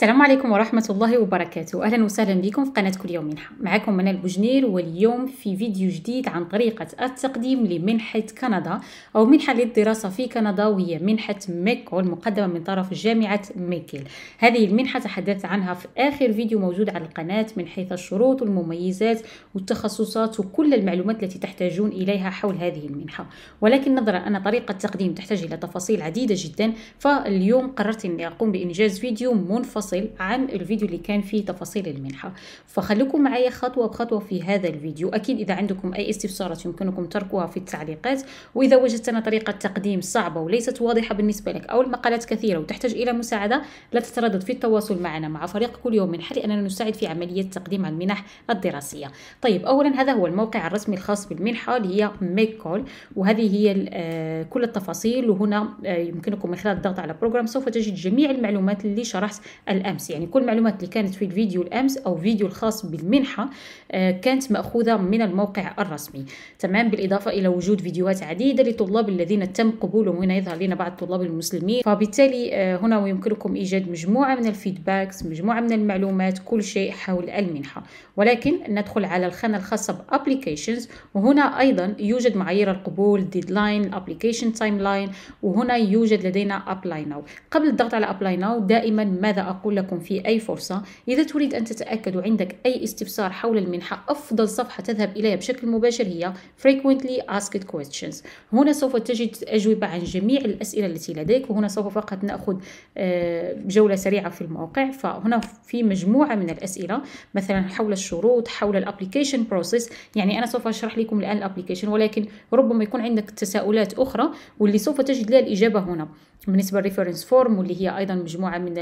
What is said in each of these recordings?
السلام عليكم ورحمة الله وبركاته أهلا وسهلا بكم في قناة كل يوم منحة معكم منى البجنير واليوم في فيديو جديد عن طريقة التقديم لمنحة كندا أو منحة للدراسة في كندا وهي منحة ميك المقدمة من طرف جامعة ميكيل هذه المنحة تحدثت عنها في آخر فيديو موجود على القناة من حيث الشروط والمميزات والتخصصات وكل المعلومات التي تحتاجون إليها حول هذه المنحة ولكن نظرا أن طريقة التقديم تحتاج إلى تفاصيل عديدة جدا فاليوم قررت أني أقوم بإنجاز فيديو منفصل منفصل عن الفيديو اللي كان فيه تفاصيل المنحة فخليكم معايا خطوة بخطوة في هذا الفيديو أكيد إذا عندكم أي استفسارات يمكنكم تركها في التعليقات وإذا وجدتنا طريقة تقديم صعبة وليست واضحة بالنسبة لك أو المقالات كثيرة وتحتاج إلى مساعدة لا تتردد في التواصل معنا مع فريق كل يوم منحة لأننا نساعد في عملية تقديم المنح الدراسية طيب أولا هذا هو الموقع الرسمي الخاص بالمنحة اللي هي ميك كول وهذه هي آه، كل التفاصيل وهنا آه، يمكنكم من خلال الضغط على بروجرام سوف تجد جميع المعلومات اللي شرحت الأمس يعني كل المعلومات اللي كانت في الفيديو الأمس أو فيديو الخاص بالمنحة آه، كانت مأخوذة من الموقع الرسمي تمام بالإضافة إلى وجود فيديوهات عديدة لطلاب الذين تم قبولهم هنا يظهر لنا بعض الطلاب المسلمين فبالتالي آه، هنا ويمكنكم إيجاد مجموعة من الفيدباكس مجموعة من المعلومات كل شيء حول المنحة ولكن ندخل على الخانة الخاصة بأبليكيشنز وهنا أيضا يوجد معايير القبول ديدلاين أبليكيشن تايم لاين وهنا يوجد لدينا أبلاي ناو قبل الضغط على أبلاي ناو دائما ماذا أقول أقول لكم في أي فرصة إذا تريد أن تتأكد وعندك أي استفسار حول المنحة أفضل صفحة تذهب إليها بشكل مباشر هي Frequently Asked Questions هنا سوف تجد أجوبة عن جميع الأسئلة التي لديك وهنا سوف فقط نأخذ آه، جولة سريعة في الموقع فهنا في مجموعة من الأسئلة مثلا حول الشروط حول الابليكيشن بروسيس يعني أنا سوف أشرح لكم الآن الابليكيشن ولكن ربما يكون عندك تساؤلات أخرى واللي سوف تجد لها الإجابة هنا بالنسبه للريفرنس فورم واللي هي ايضا مجموعه من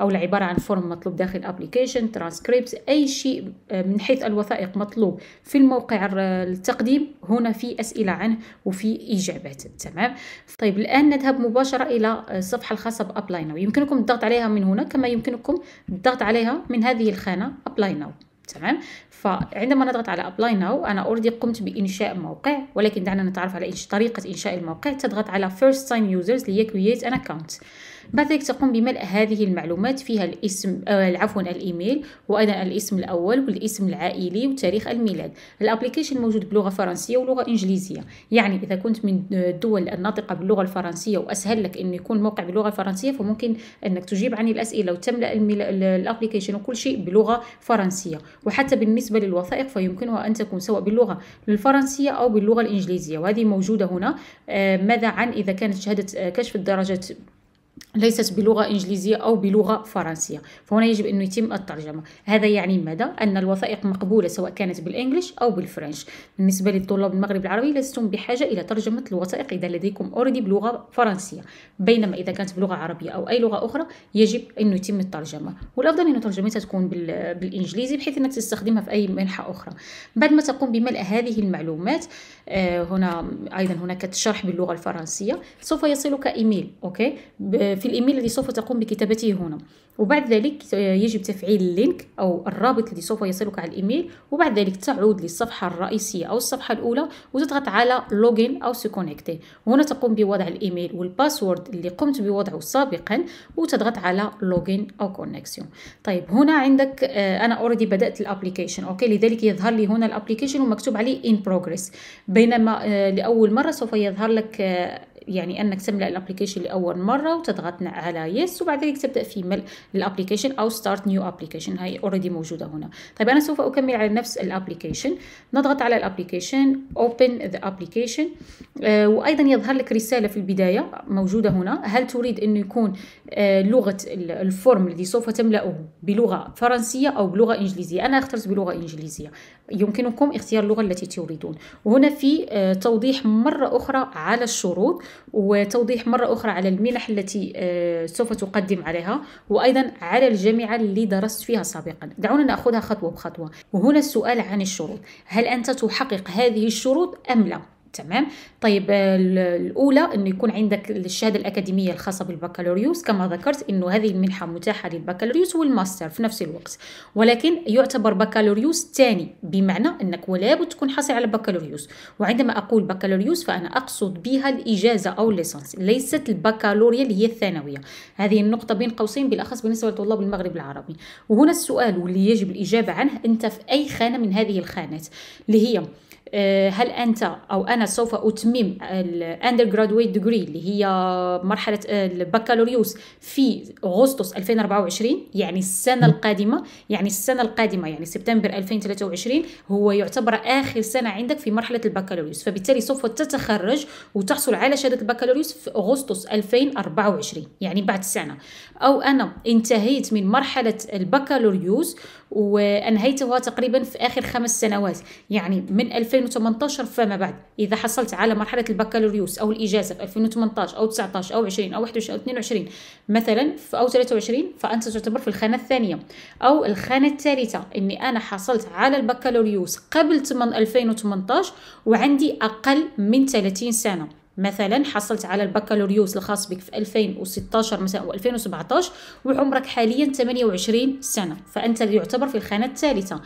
او عباره عن فورم مطلوب داخل ابلكيشن ترانسكريبت اي شيء آه، من حيث الوثائق مطلوب في الموقع التقديم هنا في اسئله عنه وفي اجابات تمام طيب الان نذهب مباشره الى آه، الصفحه الخاصه بابلاي ناو يمكنكم الضغط عليها من هنا كما يمكنكم الضغط عليها من هذه الخانه ابلاي ناو تمام فعندما نضغط على ابلاي ناو انا اوريدي قمت بانشاء موقع ولكن دعنا نتعرف على طريقه انشاء الموقع تضغط على first time users create ان اكونت بعد ذلك تقوم بملء هذه المعلومات فيها الاسم آه عفوا الايميل وايضا الاسم الاول والاسم العائلي وتاريخ الميلاد الابليكيشن موجود بلغه فرنسيه ولغه انجليزيه يعني اذا كنت من الدول الناطقه باللغه الفرنسيه واسهل لك انه يكون موقع باللغه الفرنسيه فممكن انك تجيب عن الاسئله وتملا الابليكيشن وكل شيء بلغه فرنسيه وحتى بالنسبه للوثائق فيمكنها ان تكون سواء باللغه الفرنسيه او باللغه الانجليزيه وهذه موجوده هنا آه، ماذا عن اذا كانت شهاده آه، كشف الدرجه ليست بلغة إنجليزية أو بلغة فرنسية فهنا يجب أن يتم الترجمة هذا يعني ماذا؟ أن الوثائق مقبولة سواء كانت بالإنجليش أو بالفرنش بالنسبة للطلاب المغرب العربي لستم بحاجة إلى ترجمة الوثائق إذا لديكم أوريدي بلغة فرنسية بينما إذا كانت بلغة عربية أو أي لغة أخرى يجب أن يتم الترجمة والأفضل أن ترجمتها تكون بالإنجليزي بحيث أنك تستخدمها في أي منحة أخرى بعد ما تقوم بملء هذه المعلومات آه، هنا أيضا هناك الشرح باللغة الفرنسية سوف يصلك إيميل أوكي في الإيميل الذي سوف تقوم بكتابته هنا وبعد ذلك آه، يجب تفعيل اللينك أو الرابط الذي سوف يصلك على الإيميل وبعد ذلك تعود للصفحة الرئيسية أو الصفحة الأولى وتضغط على لوجين أو سيكونكتي هنا تقوم بوضع الإيميل والباسورد اللي قمت بوضعه سابقا وتضغط على لوجين أو كونكسيون طيب هنا عندك آه، أنا أوريدي بدأت الأبليكيشن أوكي لذلك يظهر لي هنا الأبليكيشن ومكتوب عليه ان بروجريس بينما آه، لأول مرة سوف يظهر لك يعني انك تملا الابلكيشن لاول مره وتضغط على يس وبعد ذلك تبدا في ملء الابلكيشن او ستارت نيو ابلكيشن هاي اوريدي موجوده هنا طيب انا سوف اكمل على نفس الابلكيشن نضغط على الابلكيشن اوبن ذا ابلكيشن وايضا يظهر لك رساله في البدايه موجوده هنا هل تريد انه يكون آه، لغة الفورم الذي سوف تملأه بلغة فرنسية أو بلغة إنجليزية أنا اخترت بلغة إنجليزية يمكنكم اختيار اللغة التي تريدون وهنا في آه، توضيح مرة أخرى على الشروط وتوضيح مرة أخرى على المنح التي آه، سوف تقدم عليها وأيضا على الجامعة اللي درست فيها سابقا دعونا نأخذها خطوة بخطوة وهنا السؤال عن الشروط هل أنت تحقق هذه الشروط أم لا تمام طيب آه، الاولى انه يكون عندك الشهاده الاكاديميه الخاصه بالبكالوريوس كما ذكرت انه هذه المنحه متاحه للبكالوريوس والماستر في نفس الوقت ولكن يعتبر بكالوريوس ثاني بمعنى انك ولا بد تكون حاصل على بكالوريوس وعندما اقول بكالوريوس فانا اقصد بها الاجازه او الليسانس ليست البكالوريا اللي هي الثانويه هذه النقطه بين قوسين بالاخص بالنسبه لطلاب المغرب العربي وهنا السؤال واللي يجب الاجابه عنه انت في اي خانه من هذه الخانات اللي هي آه، هل انت او انا سوف اتمم الاندر جرادويت ديجري اللي هي مرحله آه، البكالوريوس في اغسطس 2024 يعني السنه القادمه يعني السنه القادمه يعني سبتمبر 2023 هو يعتبر اخر سنه عندك في مرحله البكالوريوس فبالتالي سوف تتخرج وتحصل على شهاده البكالوريوس في اغسطس 2024 يعني بعد سنه او انا انتهيت من مرحله البكالوريوس وانهيته هو تقريبا في اخر خمس سنوات يعني من 2018 فما بعد اذا حصلت على مرحله البكالوريوس او الاجازه في 2018 او 19 او 20 او 21 او 22 مثلا في او 23 فانت تعتبر في الخانه الثانيه او الخانه الثالثه اني انا حصلت على البكالوريوس قبل 2018 وعندي اقل من 30 سنه مثلا حصلت على البكالوريوس الخاص بك في 2016 مثلا او 2017 وعمرك حاليا 28 سنه فانت يعتبر في الخانه الثالثه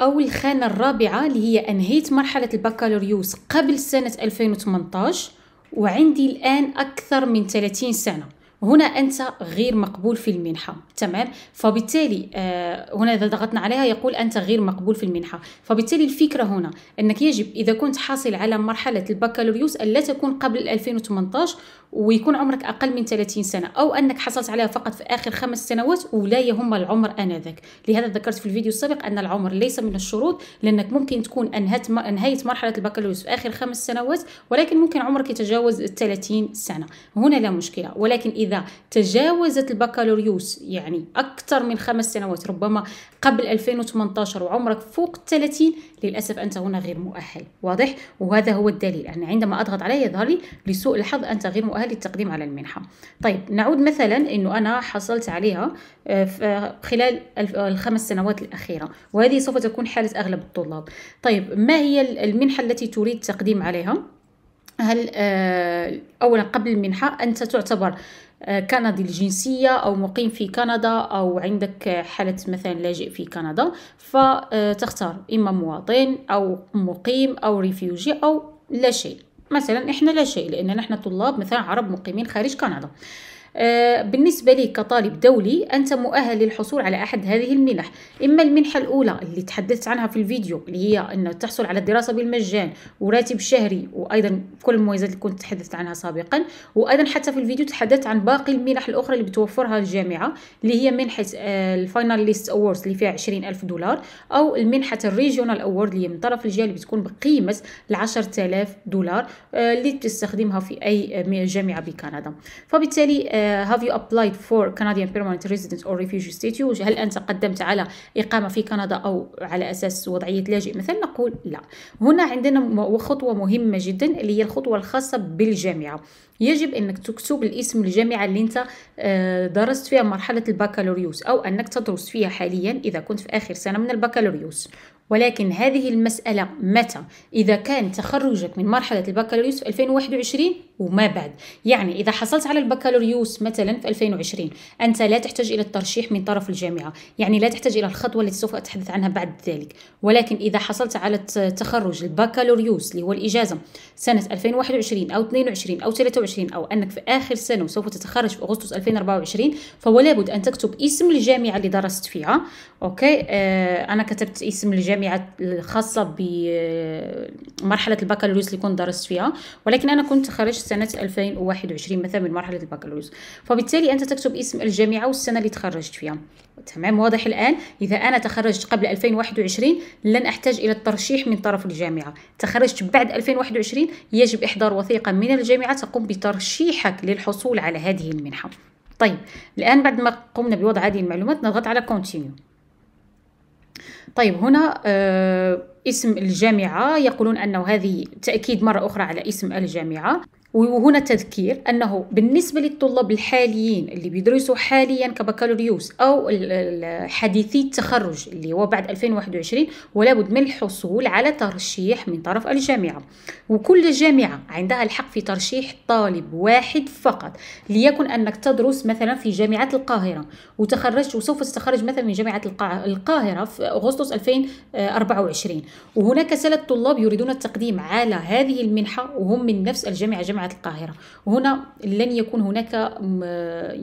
او الخانه الرابعه اللي هي انهيت مرحله البكالوريوس قبل سنه 2018 وعندي الان اكثر من 30 سنه هنا أنت غير مقبول في المنحة تمام فبالتالي آه، هنا إذا ضغطنا عليها يقول أنت غير مقبول في المنحة فبالتالي الفكرة هنا أنك يجب إذا كنت حاصل على مرحلة البكالوريوس ألا تكون قبل 2018 ويكون عمرك أقل من 30 سنة أو أنك حصلت عليها فقط في آخر خمس سنوات ولا يهم العمر آنذاك لهذا ذكرت في الفيديو السابق أن العمر ليس من الشروط لأنك ممكن تكون أنهت أنهيت مرحلة البكالوريوس في آخر خمس سنوات ولكن ممكن عمرك يتجاوز 30 سنة هنا لا مشكلة ولكن إذا تجاوزت البكالوريوس يعني أكثر من خمس سنوات ربما قبل 2018 وعمرك فوق 30 للأسف أنت هنا غير مؤهل واضح وهذا هو الدليل أن عندما أضغط عليه يظهر لي لسوء الحظ أنت غير مؤهل للتقديم على المنحة طيب نعود مثلا أنه أنا حصلت عليها آه، خلال الخمس سنوات الأخيرة وهذه سوف تكون حالة أغلب الطلاب طيب ما هي المنحة التي تريد التقديم عليها؟ هل آه، اولا قبل المنحه انت تعتبر آه، كندي الجنسيه او مقيم في كندا او عندك حاله مثلا لاجئ في كندا فتختار اما مواطن او مقيم او ريفيوجي او لا شيء مثلا احنا لا شيء لاننا احنا طلاب مثلا عرب مقيمين خارج كندا آه، بالنسبة لي كطالب دولي أنت مؤهل للحصول على أحد هذه المنح إما المنحة الأولى اللي تحدثت عنها في الفيديو اللي هي أن تحصل على الدراسة بالمجان وراتب شهري وأيضا كل المميزات اللي كنت تحدثت عنها سابقا وأيضا حتى في الفيديو تحدثت عن باقي المنح الأخرى اللي بتوفرها الجامعة اللي هي منحة آه، الفاينال ليست أوردز اللي فيها 20 ألف دولار أو المنحة الريجيونال أورد اللي من طرف الجهة اللي بتكون بقيمة 10000 دولار آه، اللي بتستخدمها في أي جامعة بكندا فبالتالي Uh, have you applied for Canadian permanent residence or refugee status هل أنت قدمت على إقامة في كندا أو على أساس وضعية لاجئ مثلا نقول لا هنا عندنا خطوة مهمة جدا اللي هي الخطوة الخاصة بالجامعة يجب أنك تكتب الاسم الجامعة اللي أنت uh, درست فيها مرحلة البكالوريوس أو أنك تدرس فيها حاليا إذا كنت في آخر سنة من البكالوريوس ولكن هذه المسألة متى إذا كان تخرجك من مرحلة البكالوريوس في 2021 وما بعد يعني إذا حصلت على البكالوريوس مثلا في 2020 أنت لا تحتاج إلى الترشيح من طرف الجامعة يعني لا تحتاج إلى الخطوة التي سوف أتحدث عنها بعد ذلك ولكن إذا حصلت على التخرج البكالوريوس اللي هو الإجازة سنة 2021 أو 22 أو 23 أو أنك في آخر سنة وسوف تتخرج في أغسطس 2024 فولا بد أن تكتب اسم الجامعة اللي درست فيها أوكي آه أنا كتبت اسم الجامعة الخاصة بمرحلة آه، البكالوريوس اللي كنت درست فيها ولكن أنا كنت خرجت سنة 2021 مثلا من مرحلة البكالوريوس فبالتالي أنت تكتب اسم الجامعة والسنة اللي تخرجت فيها تمام واضح الآن إذا أنا تخرجت قبل 2021 لن أحتاج إلى الترشيح من طرف الجامعة تخرجت بعد 2021 يجب إحضار وثيقة من الجامعة تقوم بترشيحك للحصول على هذه المنحة طيب الآن بعد ما قمنا بوضع هذه المعلومات نضغط على كونتينيو طيب هنا آه اسم الجامعة يقولون أنه هذه تأكيد مرة أخرى على اسم الجامعة وهنا تذكير أنه بالنسبة للطلاب الحاليين اللي بيدرسوا حاليا كبكالوريوس أو حديثي التخرج اللي هو بعد 2021 ولابد من الحصول على ترشيح من طرف الجامعة وكل جامعة عندها الحق في ترشيح طالب واحد فقط ليكن أنك تدرس مثلا في جامعة القاهرة وتخرجت وسوف تتخرج مثلا من جامعة القاهرة في أغسطس 2024 وهناك سلة طلاب يريدون التقديم على هذه المنحة وهم من نفس الجامعة جامعة جامعة القاهرة وهنا لن يكون هناك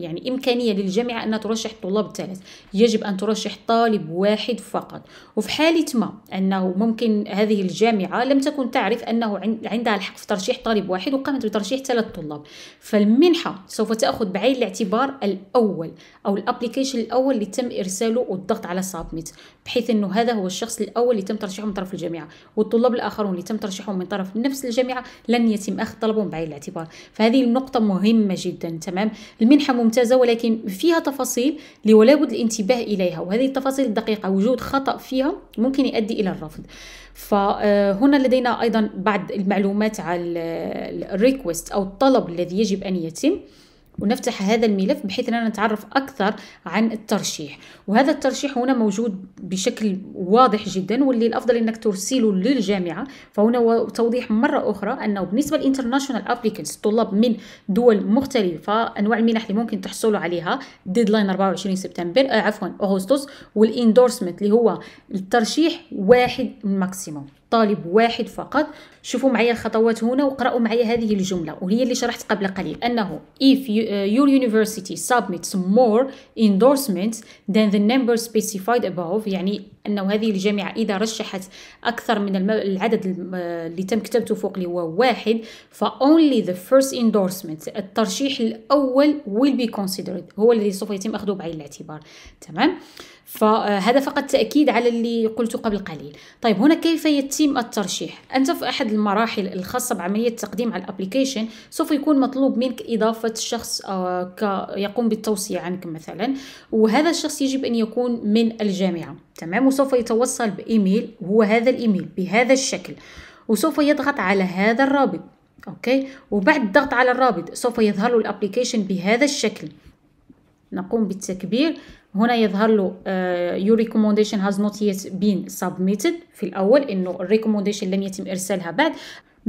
يعني إمكانية للجامعة أن ترشح الطلاب الثلاث يجب أن ترشح طالب واحد فقط وفي حالة ما أنه ممكن هذه الجامعة لم تكن تعرف أنه عندها الحق في ترشيح طالب واحد وقامت بترشيح ثلاث طلاب فالمنحة سوف تأخذ بعين الاعتبار الأول أو الابلكيشن الأول اللي تم إرساله والضغط على سابميت بحيث أنه هذا هو الشخص الأول اللي تم ترشيحه من طرف الجامعة والطلاب الآخرون اللي تم ترشيحهم من طرف نفس الجامعة لن يتم أخذ طلبهم بعين الاعتبار فهذه النقطة مهمة جدا تمام المنحة ممتازة ولكن فيها تفاصيل اللي ولا بد الانتباه إليها وهذه التفاصيل الدقيقة وجود خطأ فيها ممكن يؤدي إلى الرفض فهنا لدينا أيضا بعض المعلومات على الريكوست أو الطلب الذي يجب أن يتم ونفتح هذا الملف بحيث أننا نتعرف أكثر عن الترشيح وهذا الترشيح هنا موجود بشكل واضح جدا واللي الأفضل أنك ترسله للجامعة فهنا توضيح مرة أخرى أنه بالنسبة للانترناشونال أبليكنس طلاب من دول مختلفة أنواع المنح اللي ممكن تحصلوا عليها ديدلاين 24 سبتمبر آه، عفوا أغسطس والإندورسمنت اللي هو الترشيح واحد ماكسيموم طالب واحد فقط شوفوا معي الخطوات هنا وقرأوا معي هذه الجملة وهي اللي شرحت قبل قليل أنه if you, uh, your university submits more endorsements than the number specified above يعني أنه هذه الجامعة إذا رشحت أكثر من العدد اللي تم كتابته فوق اللي هو واحد فأونلي ذا فيرست اندورسمنت الترشيح الأول will be considered هو الذي سوف يتم أخذه بعين الاعتبار تمام فهذا آه، فقط تأكيد على اللي قلته قبل قليل طيب هنا كيف يتم الترشيح أنت في أحد المراحل الخاصة بعملية التقديم على الابلكيشن سوف يكون مطلوب منك إضافة شخص آه، يقوم بالتوصية عنك مثلا وهذا الشخص يجب أن يكون من الجامعة تمام سوف يتوصل بإيميل هو هذا الإيميل بهذا الشكل وسوف يضغط على هذا الرابط أوكي وبعد الضغط على الرابط سوف يظهر له الأبليكيشن بهذا الشكل نقوم بالتكبير هنا يظهر له يور ريكومونديشن هاز نوت يت بين سبميتد في الاول انه الريكومونديشن لم يتم ارسالها بعد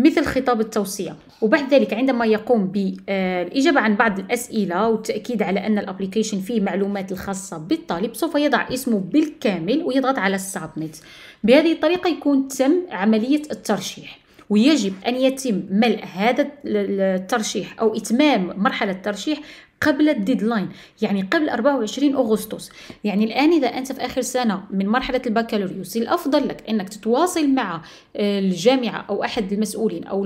مثل خطاب التوصية وبعد ذلك عندما يقوم بالإجابة آه، عن بعض الأسئلة والتأكيد على أن الأبليكيشن فيه معلومات الخاصة بالطالب سوف يضع اسمه بالكامل ويضغط على السابميت بهذه الطريقة يكون تم عملية الترشيح ويجب أن يتم ملء هذا الترشيح أو إتمام مرحلة الترشيح قبل الديدلاين يعني قبل 24 أغسطس يعني الآن إذا أنت في آخر سنة من مرحلة البكالوريوس الأفضل لك أنك تتواصل مع آه، الجامعة أو أحد المسؤولين أو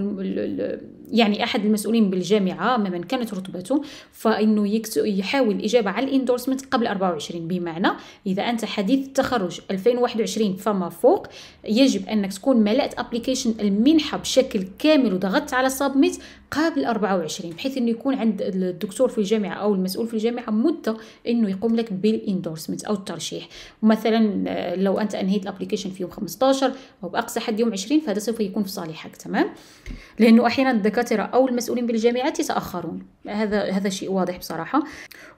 يعني أحد المسؤولين بالجامعة ممن كانت رتبته فإنه يحاول الإجابة على الاندورسمنت قبل 24 بمعنى إذا أنت حديث التخرج 2021 فما فوق يجب أنك تكون ملأت أبليكيشن المنحة بشكل كامل وضغطت على سبميت قبل 24 بحيث أنه يكون عند الدكتور في الجامعة الجامعه او المسؤول في الجامعه مده انه يقوم لك بالاندورسمنت او الترشيح مثلا آه، لو انت انهيت الابلكيشن في يوم 15 او باقصى حد يوم 20 فهذا سوف يكون في صالحك تمام لانه احيانا الدكاتره او المسؤولين بالجامعات يتاخرون هذا هذا شيء واضح بصراحه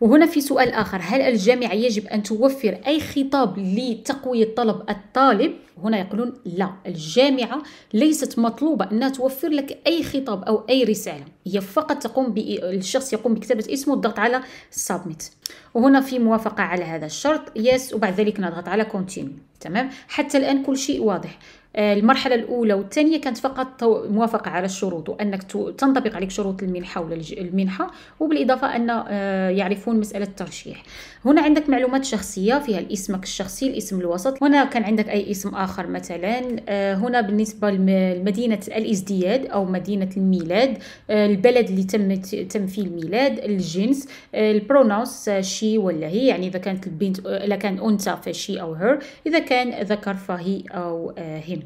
وهنا في سؤال اخر هل الجامعه يجب ان توفر اي خطاب لتقويه طلب الطالب هنا يقولون لا الجامعه ليست مطلوبه انها توفر لك اي خطاب او اي رساله هي فقط تقوم ب... الشخص يقوم بكتابه اسمه الضغط على سبميت وهنا في موافقه على هذا الشرط يس وبعد ذلك نضغط على كونتينيو تمام حتى الان كل شيء واضح آه، المرحلة الأولى والثانية كانت فقط موافقة على الشروط وأنك تنطبق عليك شروط المنحة ولا المنحة وبالإضافة أن آه، يعرفون مسألة الترشيح هنا عندك معلومات شخصية فيها اسمك الشخصي الاسم الوسط هنا كان عندك أي اسم آخر مثلا آه، هنا بالنسبة لمدينة الازدياد أو مدينة الميلاد البلد اللي تم تم فيه الميلاد الجنس البرونوس شي ولا هي يعني إذا كانت البنت إذا كان أنثى فشي أو هير إذا كان ذكر فهي أو هيم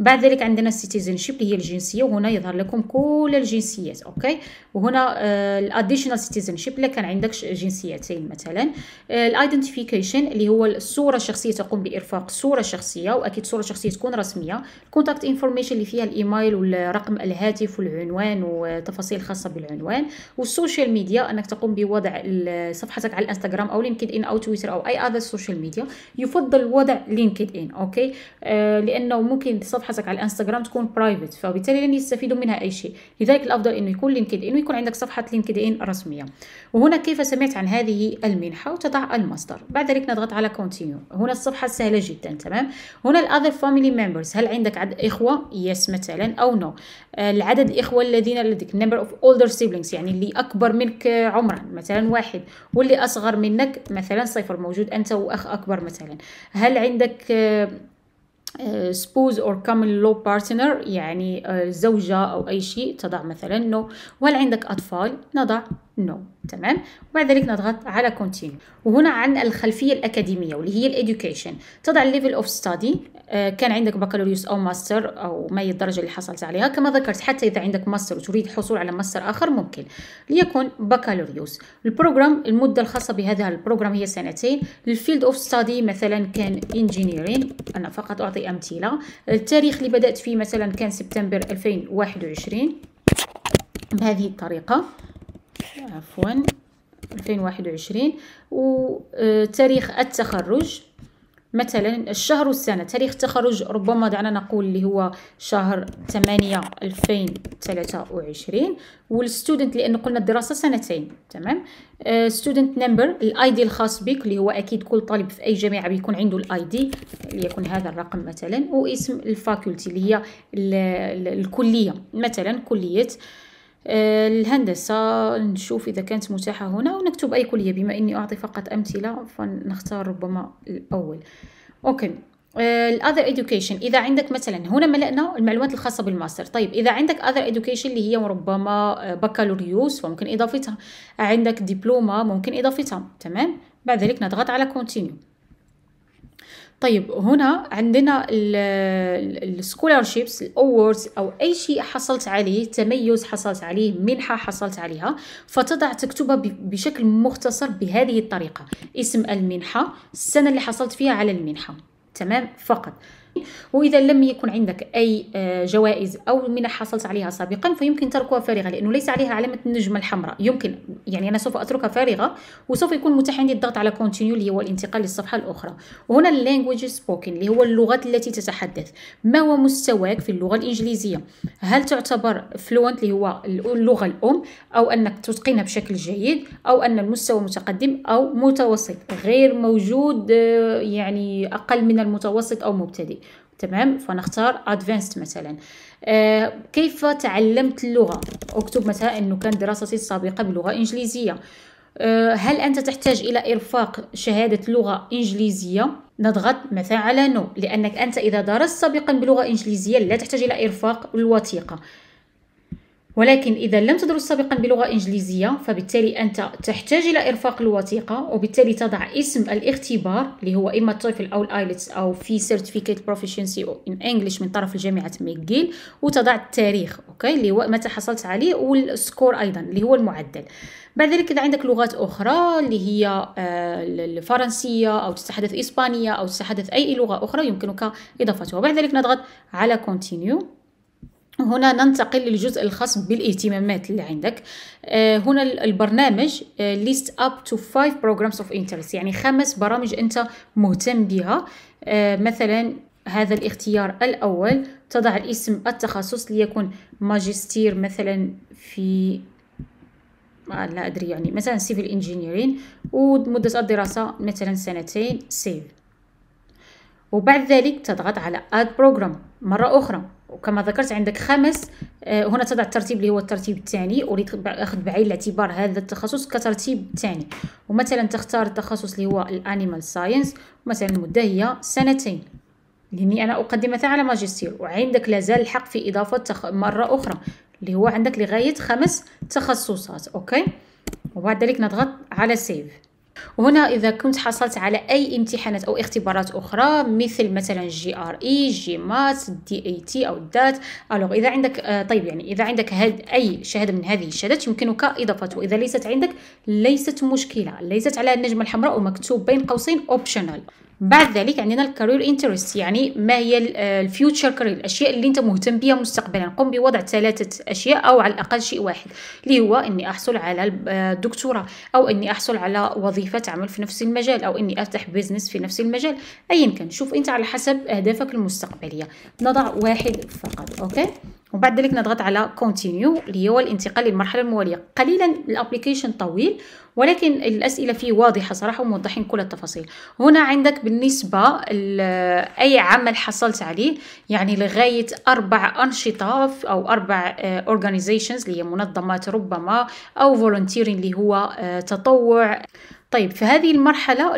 بعد ذلك عندنا السيتيزنشيب اللي هي الجنسيه وهنا يظهر لكم كل الجنسيات اوكي وهنا الاديشنال سيتيزنشيب الا كان عندك جنسيتين مثلا آه، الايدنتيفيكيشن اللي هو الصوره الشخصيه تقوم بارفاق صوره شخصيه واكيد صوره شخصيه تكون رسميه الكونتاكت انفورميشن اللي فيها الايميل والرقم الهاتف والعنوان وتفاصيل خاصه بالعنوان والسوشيال ميديا انك تقوم بوضع صفحتك على الانستغرام او لينكد ان او تويتر او اي اذر سوشيال ميديا يفضل وضع لينكد ان اوكي آه، لانه ممكن صفحه مباحثك على الانستغرام تكون برايفت فبالتالي لن يستفيدوا منها اي شيء لذلك الافضل انه يكون لينكد ان ويكون عندك صفحه لينكد ان رسميه وهنا كيف سمعت عن هذه المنحه وتضع المصدر بعد ذلك نضغط على كونتينيو هنا الصفحه سهله جدا تمام هنا الاذر فاميلي ممبرز هل عندك عدد اخوه يس مثلا او نو آه، العدد الاخوه الذين لديك نمبر اوف اولدر سيبلينجز يعني اللي اكبر منك عمرا مثلا واحد واللي اصغر منك مثلا صفر موجود انت واخ اكبر مثلا هل عندك آه، آه، سبوز اور كامل لو بارتنر يعني آه، زوجة أو أي شيء تضع مثلا نو no. وهل عندك أطفال نضع نو no. تمام وبعد ذلك نضغط على كونتينيو وهنا عن الخلفيه الاكاديميه واللي هي الادوكيشن تضع الليفل اوف ستادي كان عندك بكالوريوس او ماستر او ما هي الدرجه اللي حصلت عليها كما ذكرت حتى اذا عندك ماستر وتريد الحصول على ماستر اخر ممكن ليكن بكالوريوس البروجرام المده الخاصه بهذا البروجرام هي سنتين الفيلد اوف ستادي مثلا كان انجينيرين انا فقط اعطي امثله التاريخ اللي بدات فيه مثلا كان سبتمبر 2021 بهذه الطريقه عفوا 2021 وتاريخ آه، التخرج مثلا الشهر والسنة تاريخ التخرج ربما دعنا نقول اللي هو شهر 8 2023 والستودنت لأن قلنا الدراسة سنتين تمام ستودنت نمبر الاي دي الخاص بك اللي هو أكيد كل طالب في أي جامعة بيكون عنده الاي دي ليكون هذا الرقم مثلا واسم الفاكولتي اللي هي الكلية مثلا كلية آه، الهندسة نشوف إذا كانت متاحة هنا ونكتب أي كلية بما إني أعطي فقط أمثلة فنختار ربما الأول أوكي آه، الاذر education اذا عندك مثلا هنا ملأنا المعلومات الخاصه بالماستر طيب اذا عندك أذر education اللي هي ربما بكالوريوس آه، فممكن اضافتها عندك دبلومه ممكن اضافتها تمام بعد ذلك نضغط على كونتينيو طيب هنا عندنا السكولارشيبس الاووردز او اي شيء حصلت عليه تميز حصلت عليه منحه حصلت عليها فتضع تكتبها بشكل مختصر بهذه الطريقه اسم المنحه السنه اللي حصلت فيها على المنحه تمام فقط وإذا لم يكن عندك أي آه، جوائز أو منح حصلت عليها سابقا فيمكن تركها فارغة لأنه ليس عليها علامة النجمة الحمراء يمكن يعني أنا سوف أتركها فارغة وسوف يكون متاح عندي الضغط على كونتينيو اللي هو الانتقال للصفحة الأخرى وهنا اللانجويج سبوكن اللي هو اللغات التي تتحدث ما هو مستواك في اللغة الإنجليزية هل تعتبر فلونت اللي هو اللغة الأم أو أنك تتقنها بشكل جيد أو أن المستوى متقدم أو متوسط غير موجود آه، يعني أقل من المتوسط أو مبتدئ تمام فنختار ادفانسد مثلا آه كيف تعلمت اللغه اكتب مثلا انه كان دراستي السابقه بلغه انجليزيه آه هل انت تحتاج الى ارفاق شهاده لغه انجليزيه نضغط مثلا على نو لانك انت اذا درست سابقا بلغه انجليزيه لا تحتاج الى ارفاق الوثيقه ولكن إذا لم تدرس سابقا بلغة إنجليزية فبالتالي أنت تحتاج إلى إرفاق الوثيقة وبالتالي تضع اسم الاختبار اللي هو إما التويفل أو الآيلتس أو في سيرتيفيكيت بروفيشنسي إن إنجلش من طرف جامعة ميغيل وتضع التاريخ أوكي اللي هو متى حصلت عليه والسكور أيضا اللي هو المعدل بعد ذلك إذا عندك لغات أخرى اللي هي آه، الفرنسية أو تتحدث إسبانية أو تتحدث أي لغة أخرى يمكنك إضافتها بعد ذلك نضغط على continue هنا ننتقل للجزء الخاص بالاهتمامات اللي عندك آه، هنا البرنامج آه، list up to five programs of interest يعني خمس برامج أنت مهتم بها آه، مثلا هذا الاختيار الأول تضع الاسم التخصص ليكون ماجستير مثلا في لا أدري يعني مثلا سيفل انجينيرين ومدة الدراسة مثلا سنتين سيف وبعد ذلك تضغط على add program مرة أخرى وكما ذكرت عندك خمس آه، هنا تضع الترتيب اللي هو الترتيب الثاني اريد اخذ بعين الاعتبار هذا التخصص كترتيب ثاني ومثلا تختار التخصص اللي هو الانيمال ساينس مثلا المده هي سنتين لاني انا اقدم مثلا على ماجستير وعندك لازال الحق في اضافه تخ... مره اخرى اللي هو عندك لغايه خمس تخصصات اوكي وبعد ذلك نضغط على سيف وهنا إذا كنت حصلت على أي امتحانات أو اختبارات أخرى مثل مثلا جي ار اي جي مات دي اي تي أو دات ألوغ إذا عندك آه، طيب يعني إذا عندك هاد أي شهادة من هذه الشهادات يمكنك إضافته وإذا ليست عندك ليست مشكلة ليست على النجمة الحمراء ومكتوب بين قوسين أوبشنال بعد ذلك عندنا الكارير انترست يعني ما هي الفيوتشر كارير آه، الاشياء اللي انت مهتم بها مستقبلا قم بوضع ثلاثه اشياء او على الاقل شيء واحد اللي هو اني احصل على الدكتوراه آه، او اني احصل على وظيفه عمل في نفس المجال او اني افتح بيزنس في نفس المجال ايا كان شوف انت على حسب اهدافك المستقبليه نضع واحد فقط اوكي وبعد ذلك نضغط على كونتينيو اللي هو الانتقال للمرحله المواليه قليلا الابليكيشن طويل ولكن الاسئله فيه واضحه صراحه وموضحين كل التفاصيل هنا عندك بالنسبه اي عمل حصلت عليه يعني لغايه اربع انشطه او اربع اورجانيزيشنز آه، اللي هي منظمات ربما او فولونتيرين اللي هو آه، تطوع طيب في هذه المرحلة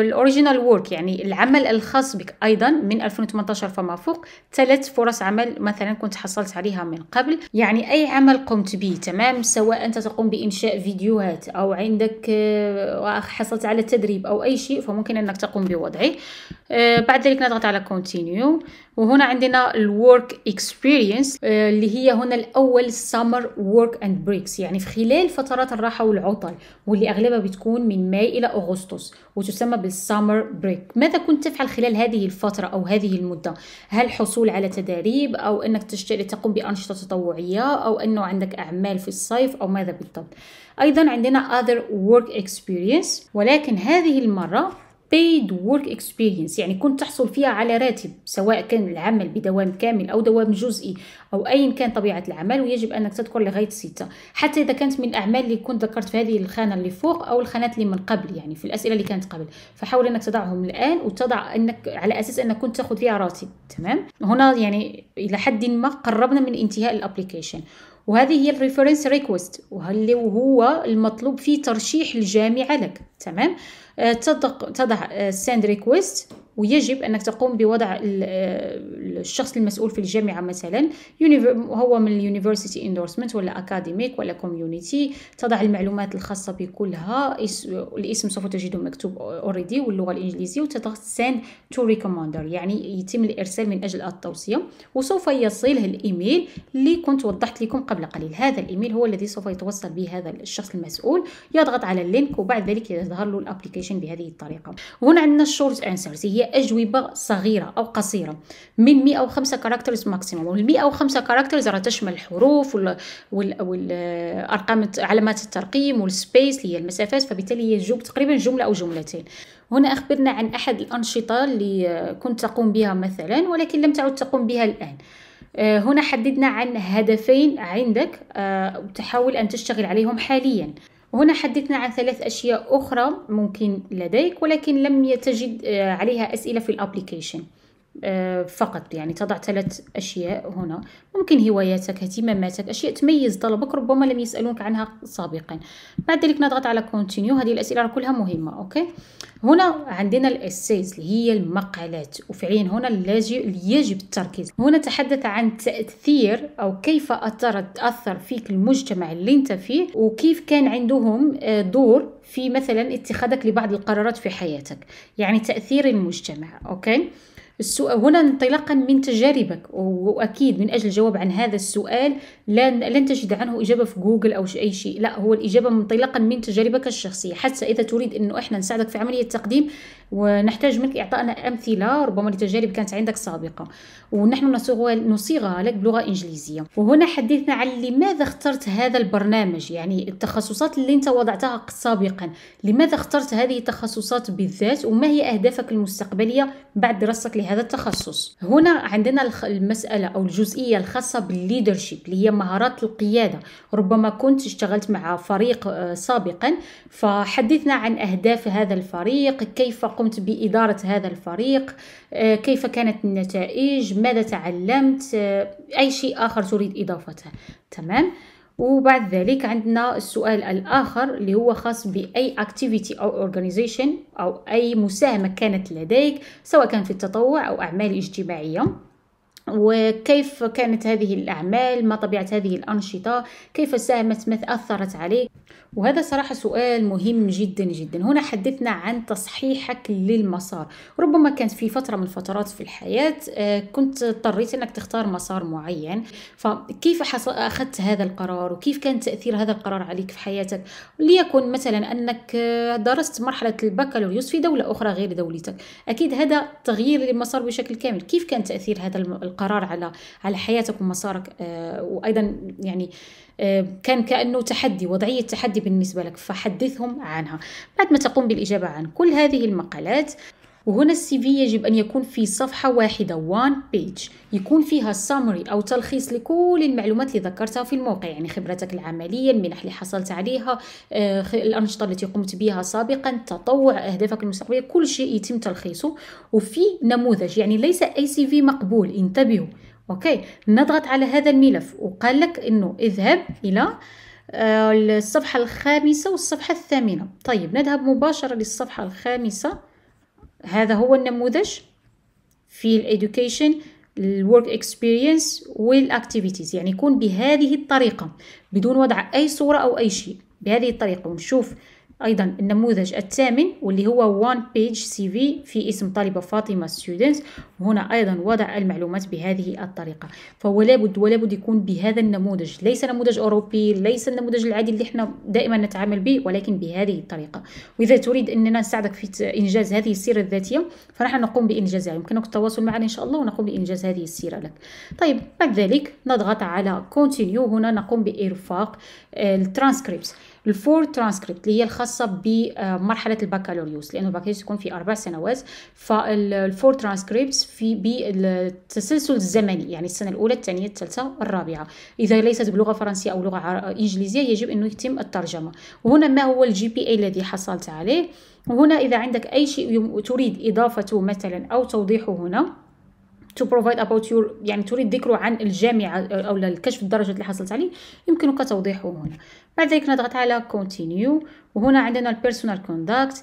الأوريجينال وورك يعني العمل الخاص بك أيضا من 2018 فما فوق ثلاث فرص عمل مثلا كنت حصلت عليها من قبل يعني أي عمل قمت به تمام سواء أنت تقوم بإنشاء فيديوهات أو عندك آه، حصلت على تدريب أو أي شيء فممكن أنك تقوم بوضعه آه، بعد ذلك نضغط على كونتينيو وهنا عندنا الورك اكسبيرينس آه، اللي هي هنا الاول سمر ورك اند بريكس يعني في خلال فترات الراحه والعطل واللي اغلبها بتكون من ماي الى اغسطس وتسمى بالسمر بريك ماذا كنت تفعل خلال هذه الفتره او هذه المده هل حصول على تداريب او انك تشتري تقوم بانشطه تطوعيه او انه عندك اعمال في الصيف او ماذا بالضبط ايضا عندنا other work experience ولكن هذه المره paid work experience يعني كنت تحصل فيها على راتب سواء كان العمل بدوام كامل أو دوام جزئي أو أيا كان طبيعة العمل ويجب أنك تذكر لغاية ستة حتى إذا كانت من الأعمال اللي كنت ذكرت في هذه الخانة اللي فوق أو الخانات اللي من قبل يعني في الأسئلة اللي كانت قبل فحاول أنك تضعهم الآن وتضع أنك على أساس أنك كنت تاخذ فيها راتب تمام هنا يعني إلى حد ما قربنا من انتهاء الأبليكيشن وهذه هي الريفرنس ريكوست وهو المطلوب فيه ترشيح الجامعة لك تمام تضع سند ريكويست ويجب انك تقوم بوضع آه، الشخص المسؤول في الجامعه مثلا هو من اليونيفرسيتي اندورسمنت ولا اكاديميك ولا كوميونيتي تضع المعلومات الخاصه بكلها الاسم سوف تجده مكتوب اوريدي واللغه الانجليزيه وتضغط سند تو ريكوماندر يعني يتم الارسال من اجل التوصيه وسوف يصله الايميل اللي كنت وضحت لكم قبل قليل هذا الايميل هو الذي سوف يتوصل به هذا الشخص المسؤول يضغط على اللينك وبعد ذلك يظهر له الابلكيشن بهذه الطريقه هنا عندنا الشورت انسرز هي أجوبة صغيرة أو قصيرة من 105 كاركترز ماكسيموم وال 105 كاركترز راه تشمل الحروف والأرقام علامات الترقيم والسبيس اللي هي المسافات فبالتالي هي تقريبا جملة أو جملتين هنا أخبرنا عن أحد الأنشطة اللي آه، كنت تقوم بها مثلا ولكن لم تعد تقوم بها الآن آه، هنا حددنا عن هدفين عندك آه، تحاول أن تشتغل عليهم حاليا هنا حدثنا عن ثلاث أشياء أخرى ممكن لديك ولكن لم تجد آه، عليها أسئلة في الابليكيشن آه، فقط يعني تضع ثلاث أشياء هنا ممكن هواياتك اهتماماتك أشياء تميز طلبك ربما لم يسألونك عنها سابقا بعد ذلك نضغط على كونتينيو هذه الأسئلة كلها مهمة أوكي هنا عندنا الأساس اللي هي المقالات وفعليا هنا يجب التركيز هنا تحدث عن تأثير أو كيف أثرت أثر فيك المجتمع اللي انت فيه وكيف كان عندهم آه، دور في مثلا اتخاذك لبعض القرارات في حياتك يعني تأثير المجتمع أوكي السؤال هنا انطلاقا من تجاربك واكيد من اجل الجواب عن هذا السؤال لن لن تجد عنه اجابه في جوجل او اي شيء لا هو الاجابه منطلقا من تجاربك الشخصيه حتى اذا تريد انه احنا نساعدك في عمليه التقديم ونحتاج منك اعطائنا امثله ربما لتجارب كانت عندك سابقه ونحن نصيغها لك بلغه انجليزيه وهنا حدثنا عن لماذا اخترت هذا البرنامج يعني التخصصات اللي انت وضعتها سابقا لماذا اخترت هذه التخصصات بالذات وما هي اهدافك المستقبليه بعد دراستك لهذا هذا التخصص هنا عندنا المسألة أو الجزئية الخاصة بالليدرشيب اللي هي مهارات القيادة ربما كنت اشتغلت مع فريق آه، سابقا فحدثنا عن أهداف هذا الفريق كيف قمت بإدارة هذا الفريق آه، كيف كانت النتائج ماذا تعلمت آه، أي شيء آخر تريد إضافته تمام وبعد ذلك عندنا السؤال الآخر اللي هو خاص بأي activity أو organization أو أي مساهمة كانت لديك سواء كان في التطوع أو أعمال اجتماعية وكيف كانت هذه الأعمال ما طبيعة هذه الأنشطة كيف ساهمت ما أثرت عليك وهذا صراحة سؤال مهم جدا جدا هنا حدثنا عن تصحيحك للمسار ربما كانت في فترة من الفترات في الحياة آه، كنت اضطريت أنك تختار مسار معين فكيف أخذت هذا القرار وكيف كان تأثير هذا القرار عليك في حياتك ليكن مثلا أنك درست مرحلة البكالوريوس في دولة أخرى غير دولتك أكيد هذا تغيير للمسار بشكل كامل كيف كان تأثير هذا القرار القرار على على حياتك ومسارك آه، وايضا يعني آه، كان كانه تحدي وضعيه تحدي بالنسبه لك فحدثهم عنها بعد ما تقوم بالاجابه عن كل هذه المقالات وهنا السي في يجب أن يكون في صفحة واحدة one page يكون فيها سامري أو تلخيص لكل المعلومات اللي ذكرتها في الموقع يعني خبرتك العملية المنح اللي حصلت عليها آه، الأنشطة التي قمت بها سابقا تطوع أهدافك المستقبلية كل شيء يتم تلخيصه وفي نموذج يعني ليس أي سي في مقبول انتبهوا أوكي نضغط على هذا الملف وقال لك أنه اذهب إلى آه، الصفحة الخامسة والصفحة الثامنة طيب نذهب مباشرة للصفحة الخامسة هذا هو النموذج في الإدوكيشن الورك اكسبيرينس والاكتيفيتيز يعني يكون بهذه الطريقه بدون وضع اي صوره او اي شيء بهذه الطريقه ونشوف أيضا النموذج الثامن واللي هو one page CV في اسم طالبة فاطمة students وهنا أيضا وضع المعلومات بهذه الطريقة فهو لابد ولابد يكون بهذا النموذج ليس نموذج أوروبي ليس النموذج العادي اللي احنا دائما نتعامل به ولكن بهذه الطريقة وإذا تريد أننا نساعدك في إنجاز هذه السيرة الذاتية فنحن نقوم بإنجازها يعني. يمكنك التواصل معنا إن شاء الله ونقوم بإنجاز هذه السيرة لك طيب بعد ذلك نضغط على continue هنا نقوم بإرفاق الترانسكريبت الفور ترانسكريبت اللي هي الخاصه بمرحله البكالوريوس لانه البكالوريوس يكون في اربع سنوات فالفور ترانسكريبت في بالتسلسل الزمني يعني السنه الاولى الثانيه الثالثه الرابعه اذا ليست بلغه فرنسيه او لغه انجليزيه يجب انه يتم الترجمه وهنا ما هو الجي بي اي الذي حصلت عليه وهنا اذا عندك اي شيء تريد اضافته مثلا او توضيحه هنا to provide about يور يعني تريد ذكره عن الجامعه او الكشف الدرجه اللي حصلت عليه يمكنك توضيحه هنا بعد ذلك نضغط على كونتينيو وهنا عندنا personal conduct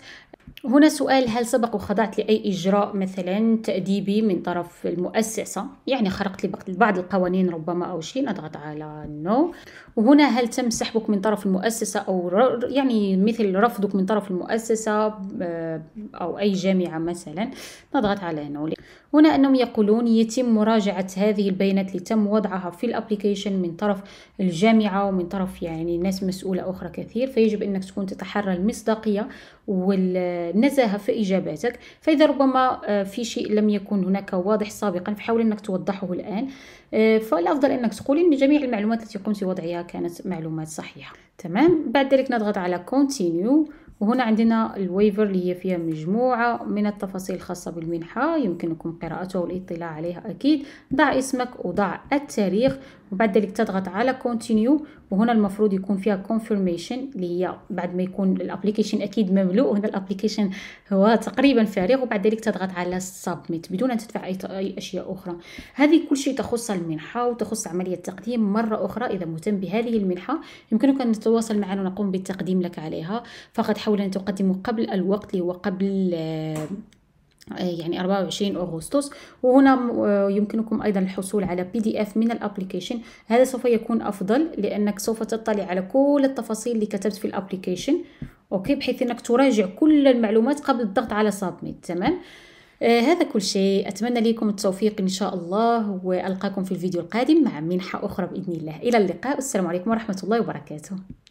هنا سؤال هل سبق وخضعت لأي إجراء مثلا تأديبي من طرف المؤسسة يعني خرقت لبعض القوانين ربما أو شيء نضغط على نو no. وهنا هل تم سحبك من طرف المؤسسة أو يعني مثل رفضك من طرف المؤسسة آه، أو أي جامعة مثلا نضغط على نو no. هنا أنهم يقولون يتم مراجعة هذه البيانات اللي تم وضعها في الابليكيشن من طرف الجامعة ومن طرف يعني ناس مسؤولة أخرى كثير فيجب أنك تكون تتحرى المصداقية والنزاهة في إجاباتك فإذا ربما آه، في شيء لم يكن هناك واضح سابقا فحاول أنك توضحه الآن آه، فالأفضل أنك تقول أن جميع المعلومات التي قمت بوضعها كانت معلومات صحيحة تمام بعد ذلك نضغط على continue وهنا عندنا الويفر اللي هي فيها مجموعة من التفاصيل الخاصة بالمنحة يمكنكم قراءتها والاطلاع عليها أكيد ضع اسمك وضع التاريخ وبعد ذلك تضغط على كونتينيو وهنا المفروض يكون فيها كونفيرميشن اللي هي بعد ما يكون الابليكيشن اكيد مملوء وهنا الابليكيشن هو تقريبا فارغ وبعد ذلك تضغط على سبميت بدون ان تدفع اي, أي اشياء اخرى هذه كل شيء تخص المنحه وتخص عمليه التقديم مره اخرى اذا مهتم بهذه المنحه يمكنك ان تتواصل معنا ونقوم بالتقديم لك عليها فقط حاول ان تقدم قبل الوقت اللي هو قبل آه، آه، يعني 24 أغسطس وهنا آه، يمكنكم أيضا الحصول على بي دي اف من الابليكيشن هذا سوف يكون أفضل لأنك سوف تطلع على كل التفاصيل اللي كتبت في الابليكيشن أوكي بحيث أنك تراجع كل المعلومات قبل الضغط على سابميت تمام آه هذا كل شيء أتمنى لكم التوفيق إن شاء الله وألقاكم في الفيديو القادم مع منحة أخرى بإذن الله إلى اللقاء والسلام عليكم ورحمة الله وبركاته